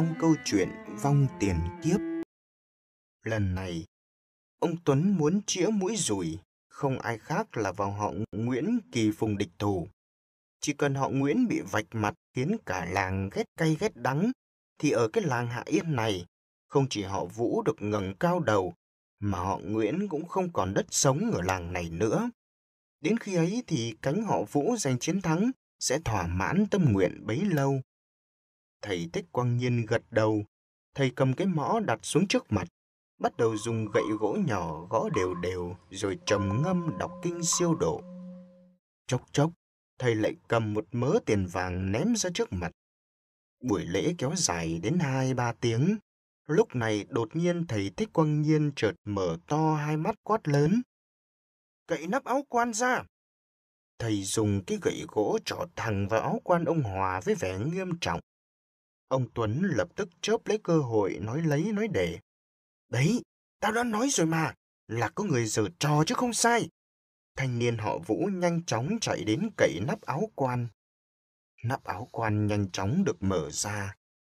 trong câu chuyện vong tiền kiếp. Lần này, ông Tuấn muốn chĩa mũi rủi, không ai khác là vào họ Nguyễn kỳ phùng địch thủ. Chỉ cần họ Nguyễn bị vạch mặt khiến cả làng ghét cay ghét đắng, thì ở cái làng Hạ Yên này, không chỉ họ Vũ được ngẩng cao đầu, mà họ Nguyễn cũng không còn đất sống ở làng này nữa. Đến khi ấy thì cánh họ Vũ giành chiến thắng sẽ thỏa mãn tâm nguyện bấy lâu Thầy Thích Quang Nhiên gật đầu. Thầy cầm cái mõ đặt xuống trước mặt, bắt đầu dùng gậy gỗ nhỏ gõ đều đều rồi trầm ngâm đọc kinh siêu độ. Chốc chốc, thầy lại cầm một mớ tiền vàng ném ra trước mặt. Buổi lễ kéo dài đến hai ba tiếng. Lúc này đột nhiên thầy Thích Quang Nhiên chợt mở to hai mắt quát lớn. Cậy nắp áo quan ra! Thầy dùng cái gậy gỗ trỏ thẳng vào áo quan ông Hòa với vẻ nghiêm trọng. Ông Tuấn lập tức chớp lấy cơ hội nói lấy nói để. Đấy, tao đã nói rồi mà, là có người giở trò chứ không sai. Thanh niên họ Vũ nhanh chóng chạy đến cậy nắp áo quan. Nắp áo quan nhanh chóng được mở ra.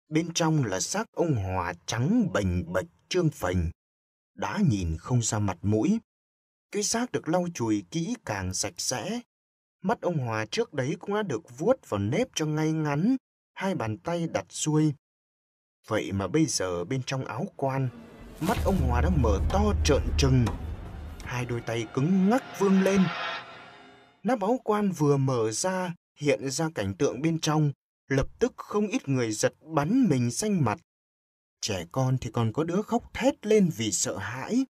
Bên trong là xác ông Hòa trắng bềnh bệch trương phình. Đã nhìn không ra mặt mũi. Cái xác được lau chùi kỹ càng sạch sẽ. Mắt ông Hòa trước đấy cũng đã được vuốt vào nếp cho ngay ngắn, hai bàn tay đặt xuôi. Vậy mà bây giờ bên trong áo quan, mắt ông Hòa đã mở to trợn trừng. Hai đôi tay cứng ngắc vươn lên. Nắp áo quan vừa mở ra, hiện ra cảnh tượng bên trong, lập tức không ít người giật bắn mình xanh mặt. Trẻ con thì còn có đứa khóc thét lên vì sợ hãi.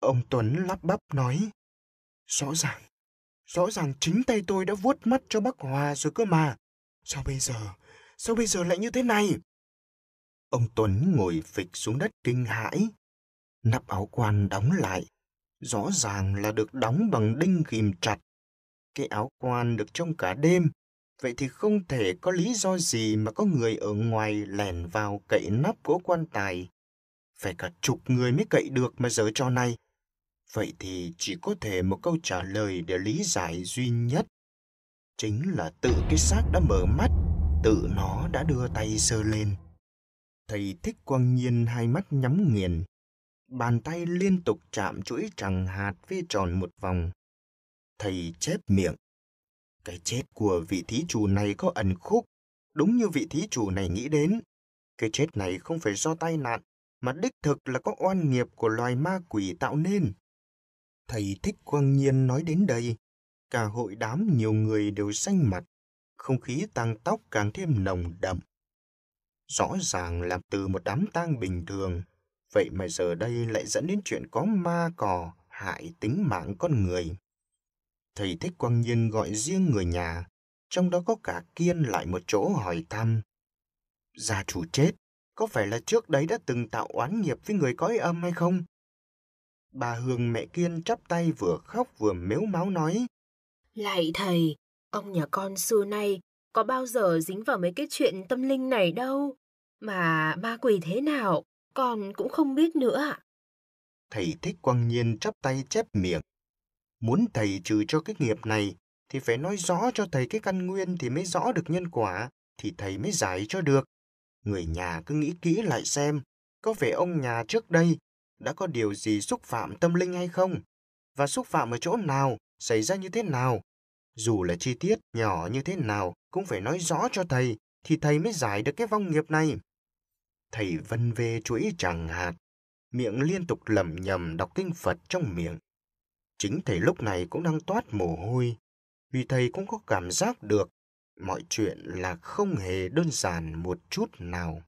Ông Tuấn lắp bắp nói, rõ ràng, rõ ràng chính tay tôi đã vuốt mắt cho bác Hòa rồi cơ mà. Sao bây giờ sao bây giờ lại như thế này? Ông Tuấn ngồi phịch xuống đất kinh hãi. Nắp áo quan đóng lại, rõ ràng là được đóng bằng đinh ghim chặt. Cái áo quan được trông cả đêm, vậy thì không thể có lý do gì mà có người ở ngoài lẻn vào cậy nắp của quan tài. Phải cả chục người mới cậy được mà giờ cho này. Vậy thì chỉ có thể một câu trả lời để lý giải duy nhất. Chính là tự cái xác đã mở mắt tự nó đã đưa tay sơ lên thầy thích quang nhiên hai mắt nhắm nghiền bàn tay liên tục chạm chuỗi tràng hạt vê tròn một vòng thầy chép miệng cái chết của vị thí chủ này có ẩn khúc đúng như vị thí chủ này nghĩ đến cái chết này không phải do tai nạn mà đích thực là có oan nghiệp của loài ma quỷ tạo nên thầy thích quang nhiên nói đến đây cả hội đám nhiều người đều xanh mặt không khí tăng tóc càng thêm nồng đậm. Rõ ràng là từ một đám tang bình thường, vậy mà giờ đây lại dẫn đến chuyện có ma cò hại tính mạng con người. Thầy Thích Quang Nhiên gọi riêng người nhà, trong đó có cả Kiên lại một chỗ hỏi thăm. Gia chủ chết, có phải là trước đấy đã từng tạo oán nghiệp với người cõi âm hay không? Bà Hương mẹ Kiên chắp tay vừa khóc vừa mếu máu nói. Lạy thầy, Ông nhà con xưa nay có bao giờ dính vào mấy cái chuyện tâm linh này đâu. Mà ma quỷ thế nào, con cũng không biết nữa ạ. Thầy thích quang nhiên chắp tay chép miệng. Muốn thầy trừ cho cái nghiệp này, thì phải nói rõ cho thầy cái căn nguyên thì mới rõ được nhân quả, thì thầy mới giải cho được. Người nhà cứ nghĩ kỹ lại xem, có vẻ ông nhà trước đây đã có điều gì xúc phạm tâm linh hay không? Và xúc phạm ở chỗ nào, xảy ra như thế nào? dù là chi tiết nhỏ như thế nào cũng phải nói rõ cho thầy thì thầy mới giải được cái vong nghiệp này. Thầy vân vê chuỗi chẳng hạt, miệng liên tục lẩm nhẩm đọc kinh Phật trong miệng. Chính thầy lúc này cũng đang toát mồ hôi, vì thầy cũng có cảm giác được mọi chuyện là không hề đơn giản một chút nào.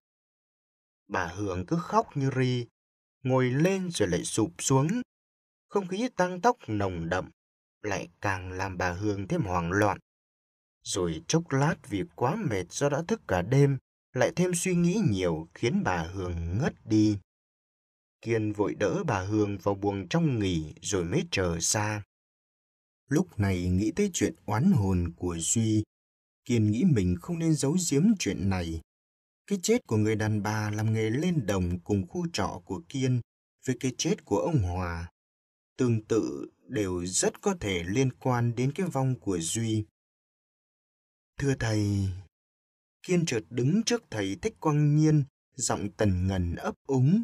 Bà Hường cứ khóc như ri, ngồi lên rồi lại sụp xuống. Không khí tăng tóc nồng đậm, lại càng làm bà Hương thêm hoảng loạn. Rồi chốc lát vì quá mệt do đã thức cả đêm, lại thêm suy nghĩ nhiều khiến bà Hương ngất đi. Kiên vội đỡ bà Hương vào buồng trong nghỉ rồi mới chờ xa. Lúc này nghĩ tới chuyện oán hồn của Duy, Kiên nghĩ mình không nên giấu giếm chuyện này. Cái chết của người đàn bà làm nghề lên đồng cùng khu trọ của Kiên với cái chết của ông Hòa. Tương tự đều rất có thể liên quan đến cái vong của Duy. Thưa thầy, Kiên chợt đứng trước thầy Thích Quang Nhiên, giọng tần ngần ấp úng.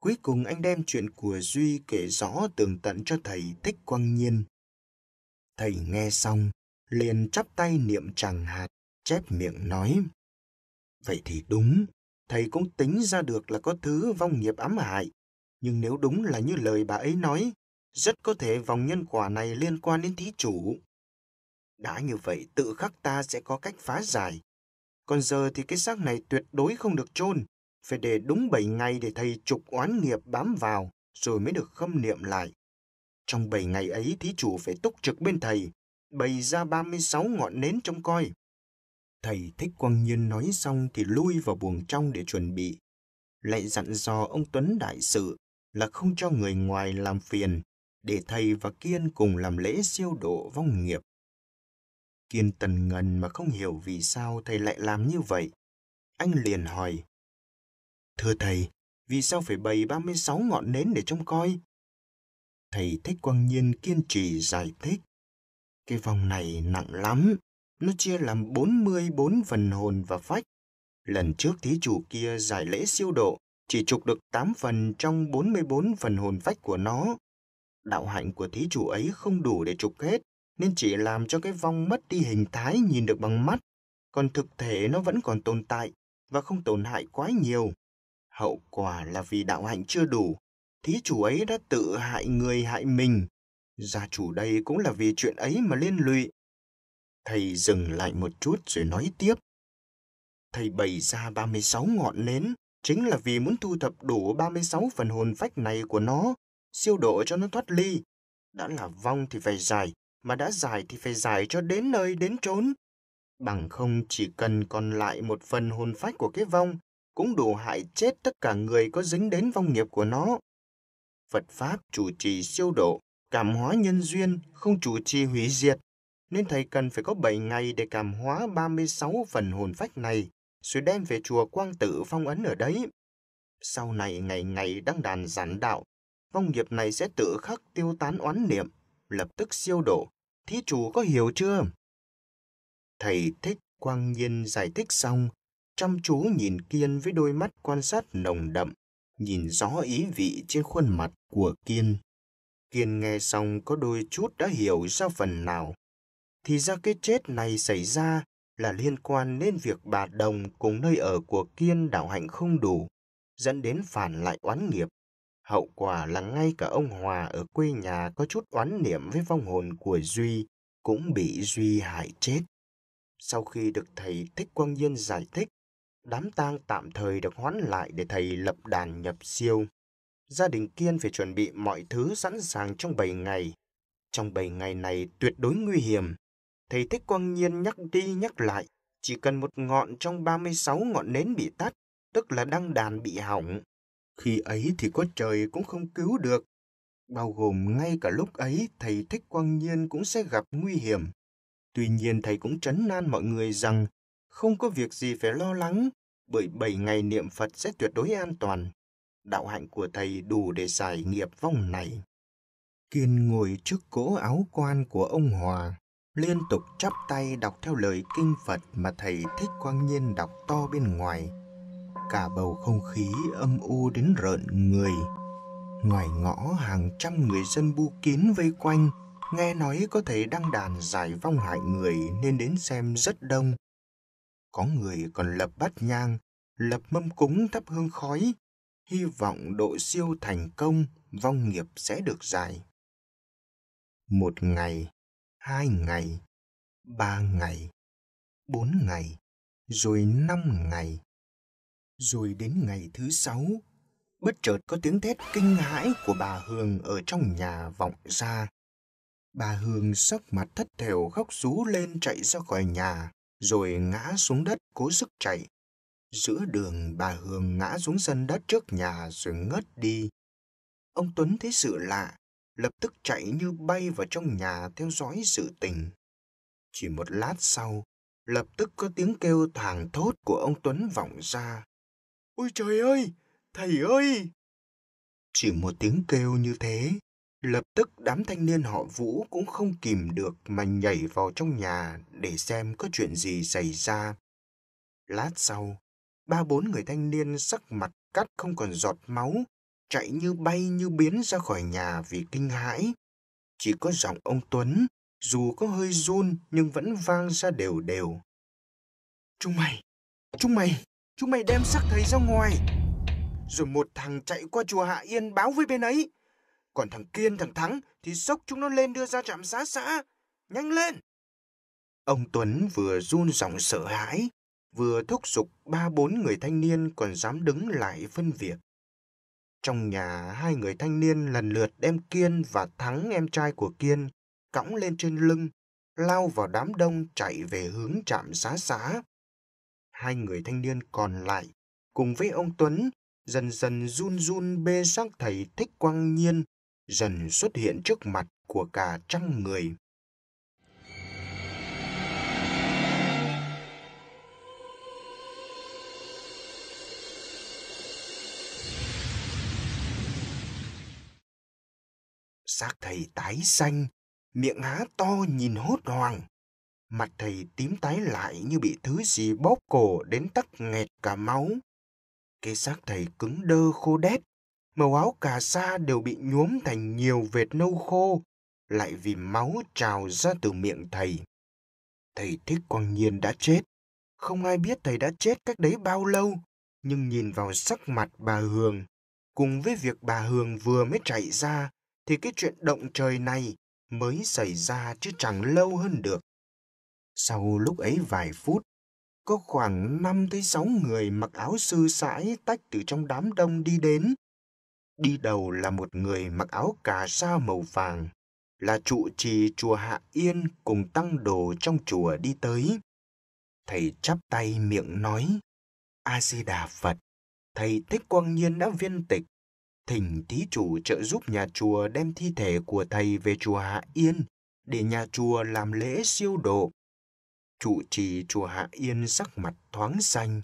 Cuối cùng anh đem chuyện của Duy kể rõ tường tận cho thầy Thích Quang Nhiên. Thầy nghe xong, liền chắp tay niệm chẳng hạt, chép miệng nói. Vậy thì đúng, thầy cũng tính ra được là có thứ vong nghiệp ám hại. Nhưng nếu đúng là như lời bà ấy nói, rất có thể vòng nhân quả này liên quan đến thí chủ. Đã như vậy, tự khắc ta sẽ có cách phá giải. Còn giờ thì cái xác này tuyệt đối không được chôn phải để đúng 7 ngày để thầy trục oán nghiệp bám vào rồi mới được khâm niệm lại. Trong 7 ngày ấy thí chủ phải túc trực bên thầy, bày ra 36 ngọn nến trông coi. Thầy Thích Quang Nhiên nói xong thì lui vào buồng trong để chuẩn bị. Lại dặn dò ông Tuấn Đại Sự là không cho người ngoài làm phiền, để thầy và Kiên cùng làm lễ siêu độ vong nghiệp. Kiên tần ngần mà không hiểu vì sao thầy lại làm như vậy. Anh liền hỏi, Thưa thầy, vì sao phải bày 36 ngọn nến để trông coi? Thầy Thích Quang Nhiên kiên trì giải thích. Cái vòng này nặng lắm, nó chia làm 44 phần hồn và phách. Lần trước thí chủ kia giải lễ siêu độ, chỉ trục được 8 phần trong 44 phần hồn phách của nó đạo hạnh của thí chủ ấy không đủ để trục hết, nên chỉ làm cho cái vong mất đi hình thái nhìn được bằng mắt, còn thực thể nó vẫn còn tồn tại và không tổn hại quá nhiều. Hậu quả là vì đạo hạnh chưa đủ, thí chủ ấy đã tự hại người hại mình. Gia chủ đây cũng là vì chuyện ấy mà liên lụy. Thầy dừng lại một chút rồi nói tiếp. Thầy bày ra 36 ngọn nến, chính là vì muốn thu thập đủ 36 phần hồn phách này của nó siêu độ cho nó thoát ly. Đã là vong thì phải giải, mà đã giải thì phải giải cho đến nơi đến trốn. Bằng không chỉ cần còn lại một phần hồn phách của cái vong, cũng đủ hại chết tất cả người có dính đến vong nghiệp của nó. Phật Pháp chủ trì siêu độ, cảm hóa nhân duyên, không chủ trì hủy diệt, nên thầy cần phải có 7 ngày để cảm hóa 36 phần hồn phách này, rồi đem về chùa Quang Tự phong ấn ở đấy. Sau này ngày ngày đăng đàn giảng đạo, vong nghiệp này sẽ tự khắc tiêu tán oán niệm, lập tức siêu độ. Thí chủ có hiểu chưa? Thầy thích quang nhiên giải thích xong, chăm chú nhìn Kiên với đôi mắt quan sát nồng đậm, nhìn rõ ý vị trên khuôn mặt của Kiên. Kiên nghe xong có đôi chút đã hiểu ra phần nào. Thì ra cái chết này xảy ra là liên quan đến việc bà Đồng cùng nơi ở của Kiên đạo hạnh không đủ, dẫn đến phản lại oán nghiệp Hậu quả là ngay cả ông Hòa ở quê nhà có chút oán niệm với vong hồn của Duy cũng bị Duy hại chết. Sau khi được thầy Thích Quang Nhiên giải thích, đám tang tạm thời được hoãn lại để thầy lập đàn nhập siêu. Gia đình Kiên phải chuẩn bị mọi thứ sẵn sàng trong 7 ngày. Trong 7 ngày này tuyệt đối nguy hiểm. Thầy Thích Quang Nhiên nhắc đi nhắc lại, chỉ cần một ngọn trong 36 ngọn nến bị tắt, tức là đăng đàn bị hỏng, khi ấy thì có trời cũng không cứu được, bao gồm ngay cả lúc ấy thầy Thích Quang Nhiên cũng sẽ gặp nguy hiểm. Tuy nhiên thầy cũng trấn nan mọi người rằng không có việc gì phải lo lắng, bởi bảy ngày niệm Phật sẽ tuyệt đối an toàn. Đạo hạnh của thầy đủ để giải nghiệp vong này. Kiên ngồi trước cỗ áo quan của ông Hòa, liên tục chắp tay đọc theo lời kinh Phật mà thầy Thích Quang Nhiên đọc to bên ngoài cả bầu không khí âm u đến rợn người. Ngoài ngõ hàng trăm người dân bu kín vây quanh, nghe nói có thể đăng đàn giải vong hại người nên đến xem rất đông. Có người còn lập bát nhang, lập mâm cúng thắp hương khói, hy vọng độ siêu thành công, vong nghiệp sẽ được giải. Một ngày, hai ngày, ba ngày, bốn ngày, rồi năm ngày, rồi đến ngày thứ sáu, bất chợt có tiếng thét kinh hãi của bà Hương ở trong nhà vọng ra. Bà Hương sắc mặt thất thểu khóc rú lên chạy ra khỏi nhà, rồi ngã xuống đất cố sức chạy. Giữa đường bà Hương ngã xuống sân đất trước nhà rồi ngất đi. Ông Tuấn thấy sự lạ, lập tức chạy như bay vào trong nhà theo dõi sự tình. Chỉ một lát sau, lập tức có tiếng kêu thảng thốt của ông Tuấn vọng ra. Ôi trời ơi! Thầy ơi! Chỉ một tiếng kêu như thế, lập tức đám thanh niên họ Vũ cũng không kìm được mà nhảy vào trong nhà để xem có chuyện gì xảy ra. Lát sau, ba bốn người thanh niên sắc mặt cắt không còn giọt máu, chạy như bay như biến ra khỏi nhà vì kinh hãi. Chỉ có giọng ông Tuấn, dù có hơi run nhưng vẫn vang ra đều đều. Chúng mày, chúng mày, chúng mày đem xác thầy ra ngoài. Rồi một thằng chạy qua chùa Hạ Yên báo với bên ấy. Còn thằng Kiên, thằng Thắng thì sốc chúng nó lên đưa ra trạm xá xã. Nhanh lên! Ông Tuấn vừa run giọng sợ hãi, vừa thúc giục ba bốn người thanh niên còn dám đứng lại phân việc. Trong nhà, hai người thanh niên lần lượt đem Kiên và Thắng em trai của Kiên cõng lên trên lưng, lao vào đám đông chạy về hướng trạm xá xá hai người thanh niên còn lại cùng với ông Tuấn dần dần run run bê xác thầy Thích Quang Nhiên dần xuất hiện trước mặt của cả trăm người. Xác thầy tái xanh, miệng há to nhìn hốt hoảng. Mặt thầy tím tái lại như bị thứ gì bóp cổ đến tắc nghẹt cả máu. Cái xác thầy cứng đơ khô đét, màu áo cà sa đều bị nhuốm thành nhiều vệt nâu khô, lại vì máu trào ra từ miệng thầy. Thầy Thích Quang Nhiên đã chết. Không ai biết thầy đã chết cách đấy bao lâu, nhưng nhìn vào sắc mặt bà Hường, cùng với việc bà Hường vừa mới chạy ra, thì cái chuyện động trời này mới xảy ra chứ chẳng lâu hơn được. Sau lúc ấy vài phút, có khoảng 5 tới 6 người mặc áo sư sãi tách từ trong đám đông đi đến. Đi đầu là một người mặc áo cà sa màu vàng, là trụ trì chùa Hạ Yên cùng tăng đồ trong chùa đi tới. Thầy chắp tay miệng nói, A-di-đà Phật, thầy Thích Quang Nhiên đã viên tịch, thỉnh thí chủ trợ giúp nhà chùa đem thi thể của thầy về chùa Hạ Yên để nhà chùa làm lễ siêu độ trụ trì chùa Hạ Yên sắc mặt thoáng xanh,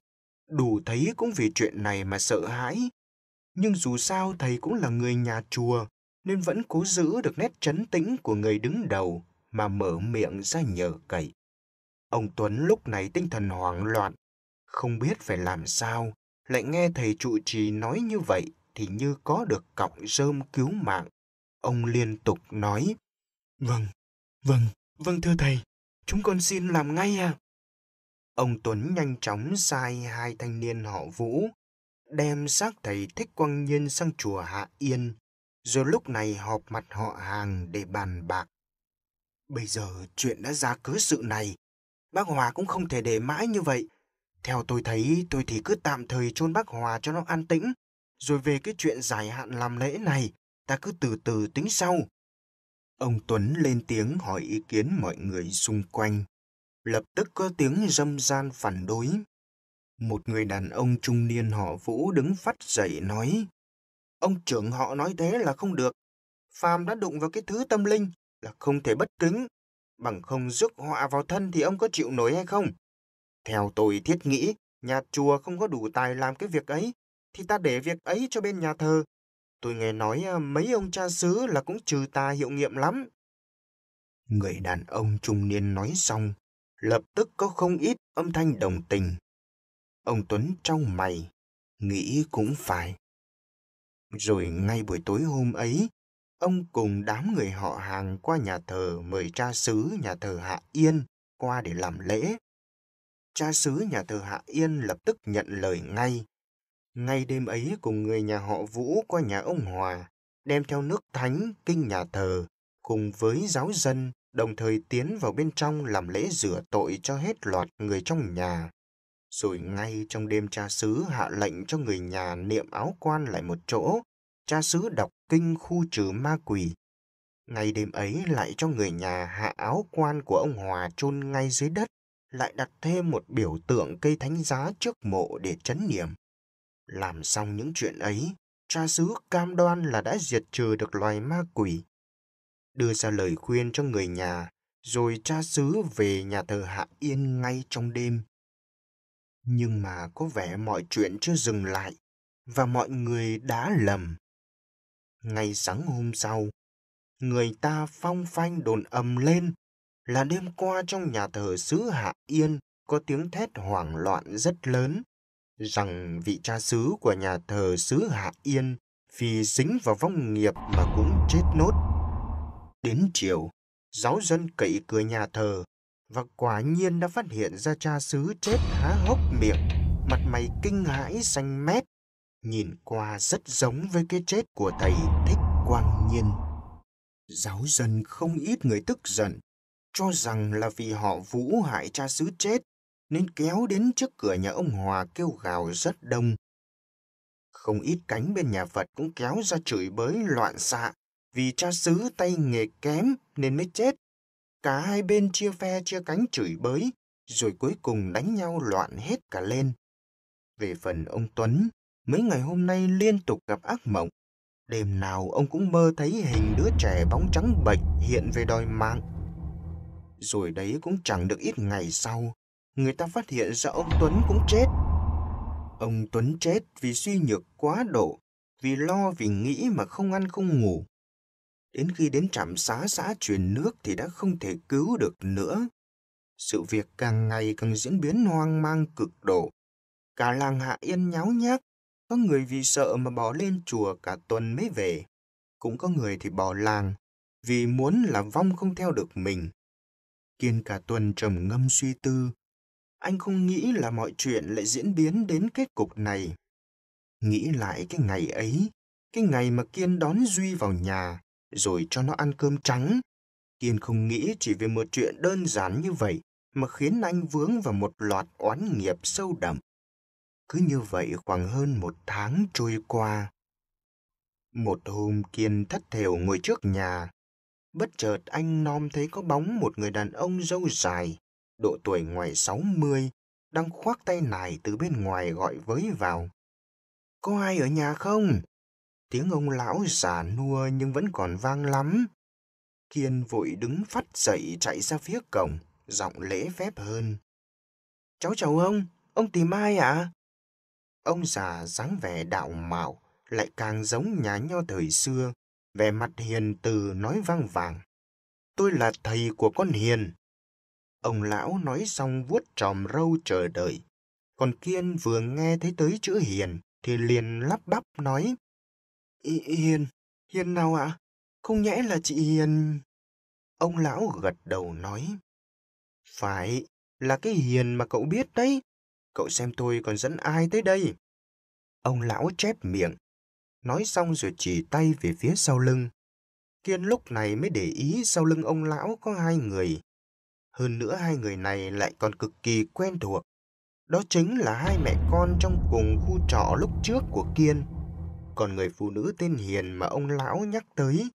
đủ thấy cũng vì chuyện này mà sợ hãi. Nhưng dù sao thầy cũng là người nhà chùa, nên vẫn cố giữ được nét trấn tĩnh của người đứng đầu mà mở miệng ra nhờ cậy. Ông Tuấn lúc này tinh thần hoảng loạn, không biết phải làm sao, lại nghe thầy trụ trì nói như vậy thì như có được cọng rơm cứu mạng. Ông liên tục nói, Vâng, vâng, vâng thưa thầy, Chúng con xin làm ngay à? Ông Tuấn nhanh chóng sai hai thanh niên họ Vũ đem xác thầy Thích Quang Nhiên sang chùa Hạ Yên, rồi lúc này họp mặt họ hàng để bàn bạc. Bây giờ chuyện đã ra cớ sự này, bác Hòa cũng không thể để mãi như vậy. Theo tôi thấy, tôi thì cứ tạm thời chôn bác Hòa cho nó an tĩnh, rồi về cái chuyện giải hạn làm lễ này, ta cứ từ từ tính sau. Ông Tuấn lên tiếng hỏi ý kiến mọi người xung quanh. Lập tức có tiếng râm gian phản đối. Một người đàn ông trung niên họ Vũ đứng phát dậy nói. Ông trưởng họ nói thế là không được. Phàm đã đụng vào cái thứ tâm linh là không thể bất kính. Bằng không rước họa vào thân thì ông có chịu nổi hay không? Theo tôi thiết nghĩ, nhà chùa không có đủ tài làm cái việc ấy, thì ta để việc ấy cho bên nhà thờ Tôi nghe nói à, mấy ông cha xứ là cũng trừ tà hiệu nghiệm lắm. Người đàn ông trung niên nói xong, lập tức có không ít âm thanh đồng tình. Ông Tuấn trong mày, nghĩ cũng phải. Rồi ngay buổi tối hôm ấy, ông cùng đám người họ hàng qua nhà thờ mời cha xứ nhà thờ Hạ Yên qua để làm lễ. Cha xứ nhà thờ Hạ Yên lập tức nhận lời ngay, ngay đêm ấy cùng người nhà họ Vũ qua nhà ông Hòa, đem theo nước thánh, kinh nhà thờ, cùng với giáo dân, đồng thời tiến vào bên trong làm lễ rửa tội cho hết loạt người trong nhà. Rồi ngay trong đêm cha xứ hạ lệnh cho người nhà niệm áo quan lại một chỗ, cha xứ đọc kinh khu trừ ma quỷ. ngày đêm ấy lại cho người nhà hạ áo quan của ông Hòa chôn ngay dưới đất, lại đặt thêm một biểu tượng cây thánh giá trước mộ để chấn niệm. Làm xong những chuyện ấy, cha xứ cam đoan là đã diệt trừ được loài ma quỷ. Đưa ra lời khuyên cho người nhà, rồi cha xứ về nhà thờ Hạ Yên ngay trong đêm. Nhưng mà có vẻ mọi chuyện chưa dừng lại và mọi người đã lầm. Ngay sáng hôm sau, người ta phong phanh đồn ầm lên là đêm qua trong nhà thờ xứ Hạ Yên có tiếng thét hoảng loạn rất lớn rằng vị cha xứ của nhà thờ xứ Hạ Yên vì dính vào vong nghiệp mà cũng chết nốt. Đến chiều, giáo dân cậy cửa nhà thờ và quả nhiên đã phát hiện ra cha xứ chết há hốc miệng, mặt mày kinh hãi xanh mét, nhìn qua rất giống với cái chết của thầy Thích Quang Nhiên. Giáo dân không ít người tức giận, cho rằng là vì họ vũ hại cha xứ chết nên kéo đến trước cửa nhà ông Hòa kêu gào rất đông. Không ít cánh bên nhà Phật cũng kéo ra chửi bới loạn xạ, vì cha xứ tay nghề kém nên mới chết. Cả hai bên chia phe chia cánh chửi bới, rồi cuối cùng đánh nhau loạn hết cả lên. Về phần ông Tuấn, mấy ngày hôm nay liên tục gặp ác mộng. Đêm nào ông cũng mơ thấy hình đứa trẻ bóng trắng bệnh hiện về đòi mạng. Rồi đấy cũng chẳng được ít ngày sau, người ta phát hiện ra ông Tuấn cũng chết. Ông Tuấn chết vì suy nhược quá độ, vì lo vì nghĩ mà không ăn không ngủ. Đến khi đến trạm xá xã truyền nước thì đã không thể cứu được nữa. Sự việc càng ngày càng diễn biến hoang mang cực độ. Cả làng Hạ Yên nháo nhác, có người vì sợ mà bỏ lên chùa cả tuần mới về. Cũng có người thì bỏ làng, vì muốn là vong không theo được mình. Kiên cả tuần trầm ngâm suy tư, anh không nghĩ là mọi chuyện lại diễn biến đến kết cục này. Nghĩ lại cái ngày ấy, cái ngày mà Kiên đón Duy vào nhà, rồi cho nó ăn cơm trắng. Kiên không nghĩ chỉ vì một chuyện đơn giản như vậy mà khiến anh vướng vào một loạt oán nghiệp sâu đậm. Cứ như vậy khoảng hơn một tháng trôi qua. Một hôm Kiên thất thểu ngồi trước nhà. Bất chợt anh nom thấy có bóng một người đàn ông râu dài, độ tuổi ngoài 60, đang khoác tay nải từ bên ngoài gọi với vào. Có ai ở nhà không? Tiếng ông lão già nua nhưng vẫn còn vang lắm. Kiên vội đứng phát dậy chạy ra phía cổng, giọng lễ phép hơn. Cháu chào ông, ông tìm ai ạ? Ông già dáng vẻ đạo mạo, lại càng giống nhà nho thời xưa, vẻ mặt hiền từ nói vang vàng. Tôi là thầy của con hiền, Ông lão nói xong vuốt tròm râu chờ đợi. Còn Kiên vừa nghe thấy tới chữ Hiền thì liền lắp bắp nói. Hiền, Hiền nào ạ? Không nhẽ là chị Hiền... Ông lão gật đầu nói. Phải, là cái Hiền mà cậu biết đấy. Cậu xem tôi còn dẫn ai tới đây? Ông lão chép miệng, nói xong rồi chỉ tay về phía sau lưng. Kiên lúc này mới để ý sau lưng ông lão có hai người, hơn nữa hai người này lại còn cực kỳ quen thuộc. Đó chính là hai mẹ con trong cùng khu trọ lúc trước của Kiên. Còn người phụ nữ tên Hiền mà ông lão nhắc tới,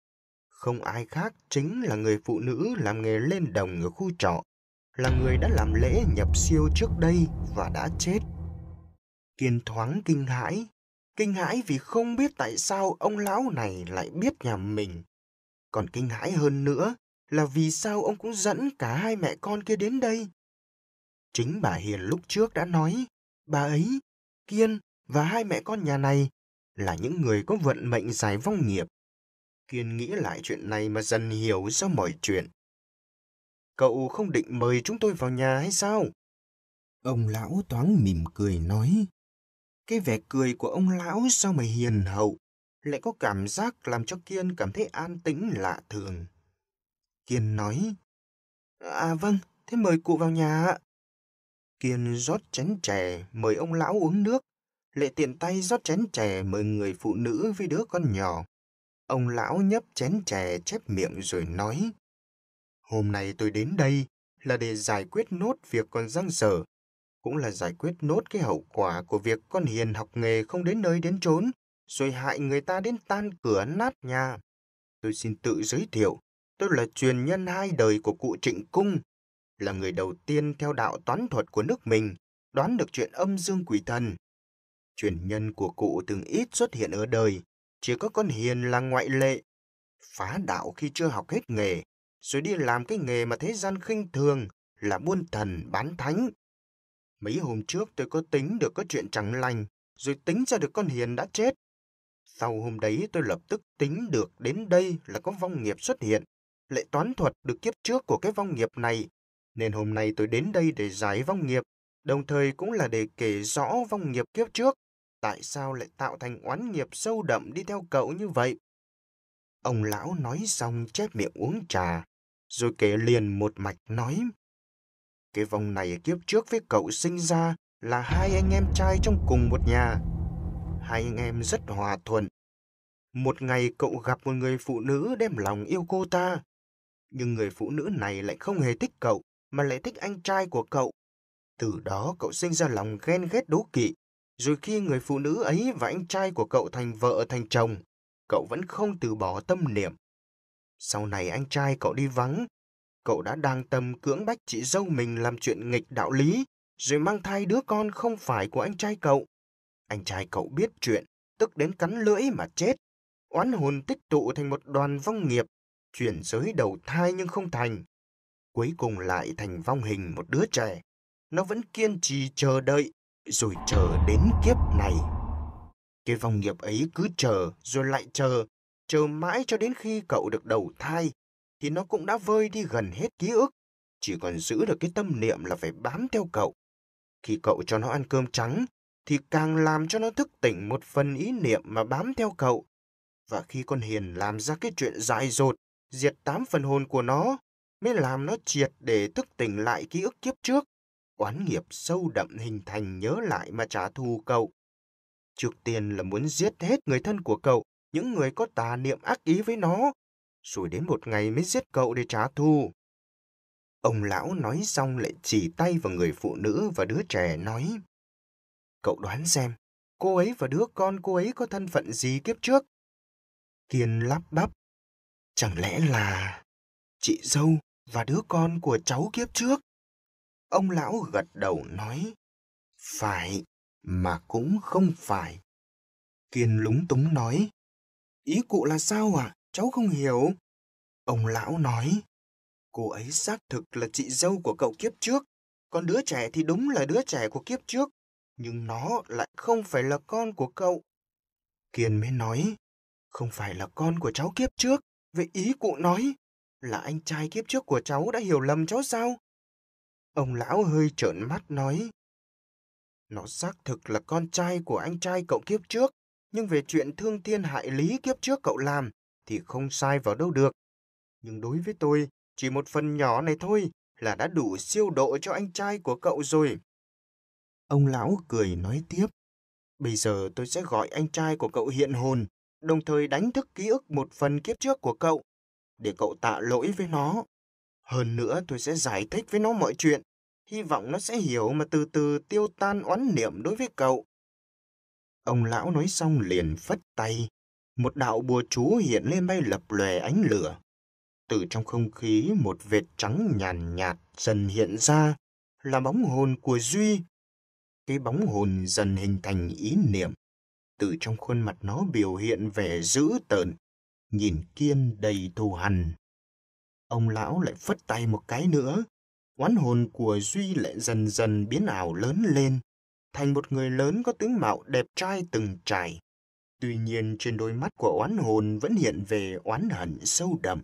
không ai khác chính là người phụ nữ làm nghề lên đồng ở khu trọ, là người đã làm lễ nhập siêu trước đây và đã chết. Kiên thoáng kinh hãi, kinh hãi vì không biết tại sao ông lão này lại biết nhà mình. Còn kinh hãi hơn nữa là vì sao ông cũng dẫn cả hai mẹ con kia đến đây. Chính bà Hiền lúc trước đã nói, bà ấy, Kiên và hai mẹ con nhà này là những người có vận mệnh dài vong nghiệp. Kiên nghĩ lại chuyện này mà dần hiểu ra mọi chuyện. Cậu không định mời chúng tôi vào nhà hay sao? Ông lão toáng mỉm cười nói. Cái vẻ cười của ông lão sao mà hiền hậu, lại có cảm giác làm cho Kiên cảm thấy an tĩnh lạ thường. Kiên nói. À vâng, thế mời cụ vào nhà ạ. Kiên rót chén chè, mời ông lão uống nước. Lệ tiện tay rót chén chè mời người phụ nữ với đứa con nhỏ. Ông lão nhấp chén chè chép miệng rồi nói. Hôm nay tôi đến đây là để giải quyết nốt việc con răng dở, cũng là giải quyết nốt cái hậu quả của việc con hiền học nghề không đến nơi đến chốn, rồi hại người ta đến tan cửa nát nhà. Tôi xin tự giới thiệu, Tôi là truyền nhân hai đời của cụ Trịnh Cung, là người đầu tiên theo đạo toán thuật của nước mình đoán được chuyện âm dương quỷ thần. Truyền nhân của cụ từng ít xuất hiện ở đời, chỉ có con Hiền là ngoại lệ. Phá đạo khi chưa học hết nghề, rồi đi làm cái nghề mà thế gian khinh thường là buôn thần bán thánh. Mấy hôm trước tôi có tính được có chuyện chẳng lành, rồi tính ra được con Hiền đã chết. Sau hôm đấy tôi lập tức tính được đến đây là có vong nghiệp xuất hiện lệ toán thuật được kiếp trước của cái vong nghiệp này, nên hôm nay tôi đến đây để giải vong nghiệp, đồng thời cũng là để kể rõ vong nghiệp kiếp trước, tại sao lại tạo thành oán nghiệp sâu đậm đi theo cậu như vậy. Ông lão nói xong chép miệng uống trà, rồi kể liền một mạch nói. Cái vòng này kiếp trước với cậu sinh ra là hai anh em trai trong cùng một nhà. Hai anh em rất hòa thuận. Một ngày cậu gặp một người phụ nữ đem lòng yêu cô ta nhưng người phụ nữ này lại không hề thích cậu, mà lại thích anh trai của cậu. Từ đó cậu sinh ra lòng ghen ghét đố kỵ, rồi khi người phụ nữ ấy và anh trai của cậu thành vợ thành chồng, cậu vẫn không từ bỏ tâm niệm. Sau này anh trai cậu đi vắng, cậu đã đang tâm cưỡng bách chị dâu mình làm chuyện nghịch đạo lý, rồi mang thai đứa con không phải của anh trai cậu. Anh trai cậu biết chuyện, tức đến cắn lưỡi mà chết. Oán hồn tích tụ thành một đoàn vong nghiệp chuyển giới đầu thai nhưng không thành. Cuối cùng lại thành vong hình một đứa trẻ. Nó vẫn kiên trì chờ đợi, rồi chờ đến kiếp này. Cái vòng nghiệp ấy cứ chờ, rồi lại chờ, chờ mãi cho đến khi cậu được đầu thai, thì nó cũng đã vơi đi gần hết ký ức, chỉ còn giữ được cái tâm niệm là phải bám theo cậu. Khi cậu cho nó ăn cơm trắng, thì càng làm cho nó thức tỉnh một phần ý niệm mà bám theo cậu. Và khi con hiền làm ra cái chuyện dại dột, diệt tám phần hồn của nó mới làm nó triệt để thức tỉnh lại ký ức kiếp trước. Oán nghiệp sâu đậm hình thành nhớ lại mà trả thù cậu. Trước tiên là muốn giết hết người thân của cậu, những người có tà niệm ác ý với nó, rồi đến một ngày mới giết cậu để trả thù. Ông lão nói xong lại chỉ tay vào người phụ nữ và đứa trẻ nói. Cậu đoán xem, cô ấy và đứa con cô ấy có thân phận gì kiếp trước? Kiên lắp bắp. Chẳng lẽ là chị dâu và đứa con của cháu kiếp trước? Ông lão gật đầu nói, phải mà cũng không phải. Kiên lúng túng nói, ý cụ là sao ạ? À? Cháu không hiểu. Ông lão nói, cô ấy xác thực là chị dâu của cậu kiếp trước, còn đứa trẻ thì đúng là đứa trẻ của kiếp trước, nhưng nó lại không phải là con của cậu. Kiên mới nói, không phải là con của cháu kiếp trước, Vậy ý cụ nói là anh trai kiếp trước của cháu đã hiểu lầm cháu sao? Ông lão hơi trợn mắt nói. Nó xác thực là con trai của anh trai cậu kiếp trước, nhưng về chuyện thương thiên hại lý kiếp trước cậu làm thì không sai vào đâu được. Nhưng đối với tôi, chỉ một phần nhỏ này thôi là đã đủ siêu độ cho anh trai của cậu rồi. Ông lão cười nói tiếp. Bây giờ tôi sẽ gọi anh trai của cậu hiện hồn đồng thời đánh thức ký ức một phần kiếp trước của cậu, để cậu tạ lỗi với nó. Hơn nữa tôi sẽ giải thích với nó mọi chuyện, hy vọng nó sẽ hiểu mà từ từ tiêu tan oán niệm đối với cậu. Ông lão nói xong liền phất tay, một đạo bùa chú hiện lên bay lập lòe ánh lửa. Từ trong không khí một vệt trắng nhàn nhạt dần hiện ra, là bóng hồn của Duy. Cái bóng hồn dần hình thành ý niệm từ trong khuôn mặt nó biểu hiện vẻ dữ tợn, nhìn Kiên đầy thù hằn. Ông lão lại phất tay một cái nữa, oán hồn của Duy lại dần dần biến ảo lớn lên, thành một người lớn có tướng mạo đẹp trai từng trải. Tuy nhiên trên đôi mắt của oán hồn vẫn hiện về oán hận sâu đậm.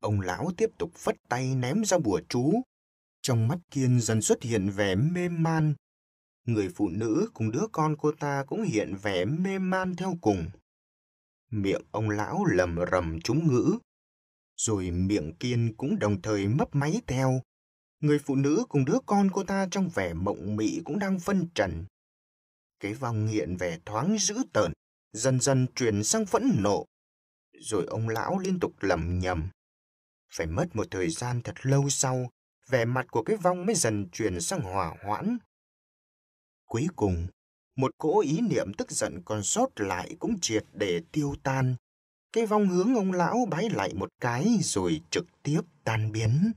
Ông lão tiếp tục phất tay ném ra bùa chú. Trong mắt Kiên dần xuất hiện vẻ mê man, người phụ nữ cùng đứa con cô ta cũng hiện vẻ mê man theo cùng. Miệng ông lão lầm rầm trúng ngữ, rồi miệng kiên cũng đồng thời mấp máy theo. Người phụ nữ cùng đứa con cô ta trong vẻ mộng mị cũng đang phân trần. Cái vòng hiện vẻ thoáng dữ tợn, dần dần chuyển sang phẫn nộ. Rồi ông lão liên tục lầm nhầm. Phải mất một thời gian thật lâu sau, vẻ mặt của cái vong mới dần chuyển sang hỏa hoãn, Cuối cùng, một cỗ ý niệm tức giận còn sót lại cũng triệt để tiêu tan. Cái vong hướng ông lão bái lại một cái rồi trực tiếp tan biến.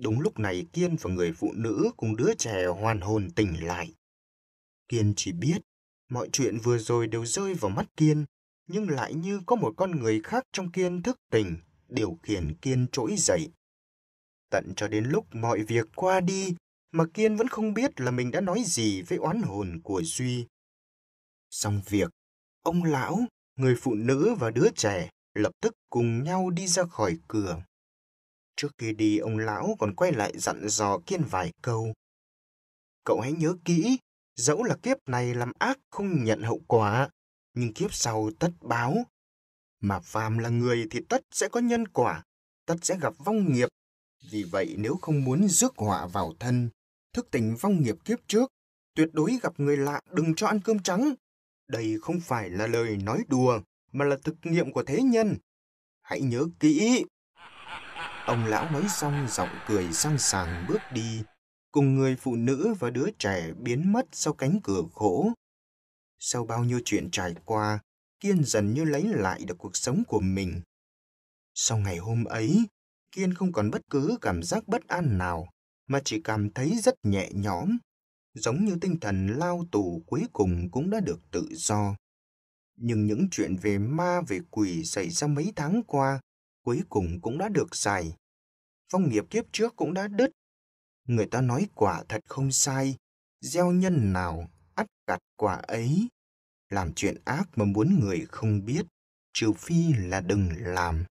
Đúng lúc này Kiên và người phụ nữ cùng đứa trẻ hoàn hồn tỉnh lại. Kiên chỉ biết mọi chuyện vừa rồi đều rơi vào mắt Kiên, nhưng lại như có một con người khác trong Kiên thức tỉnh, điều khiển Kiên trỗi dậy. Tận cho đến lúc mọi việc qua đi, mà Kiên vẫn không biết là mình đã nói gì với oán hồn của Duy. Xong việc, ông lão, người phụ nữ và đứa trẻ lập tức cùng nhau đi ra khỏi cửa. Trước khi đi, ông lão còn quay lại dặn dò Kiên vài câu. Cậu hãy nhớ kỹ, dẫu là kiếp này làm ác không nhận hậu quả, nhưng kiếp sau tất báo. Mà phàm là người thì tất sẽ có nhân quả, tất sẽ gặp vong nghiệp. Vì vậy nếu không muốn rước họa vào thân, thức tỉnh vong nghiệp kiếp trước, tuyệt đối gặp người lạ đừng cho ăn cơm trắng. Đây không phải là lời nói đùa, mà là thực nghiệm của thế nhân. Hãy nhớ kỹ. Ông lão nói xong giọng cười sang sàng bước đi, cùng người phụ nữ và đứa trẻ biến mất sau cánh cửa gỗ. Sau bao nhiêu chuyện trải qua, Kiên dần như lấy lại được cuộc sống của mình. Sau ngày hôm ấy, Kiên không còn bất cứ cảm giác bất an nào, mà chỉ cảm thấy rất nhẹ nhõm, giống như tinh thần lao tù cuối cùng cũng đã được tự do. Nhưng những chuyện về ma về quỷ xảy ra mấy tháng qua cuối cùng cũng đã được giải. Phong nghiệp kiếp trước cũng đã đứt. Người ta nói quả thật không sai, gieo nhân nào ắt gặt quả ấy. Làm chuyện ác mà muốn người không biết, trừ phi là đừng làm.